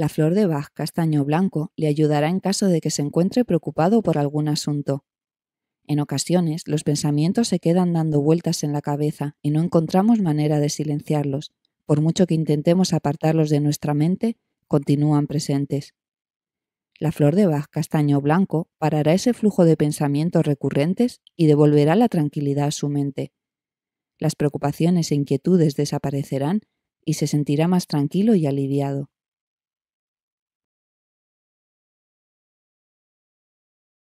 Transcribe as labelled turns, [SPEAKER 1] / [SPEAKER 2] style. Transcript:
[SPEAKER 1] La flor de Bach castaño blanco le ayudará en caso de que se encuentre preocupado por algún asunto. En ocasiones, los pensamientos se quedan dando vueltas en la cabeza y no encontramos manera de silenciarlos. Por mucho que intentemos apartarlos de nuestra mente, continúan presentes. La flor de Bach castaño blanco parará ese flujo de pensamientos recurrentes y devolverá la tranquilidad a su mente. Las preocupaciones e inquietudes desaparecerán y se sentirá más tranquilo y aliviado.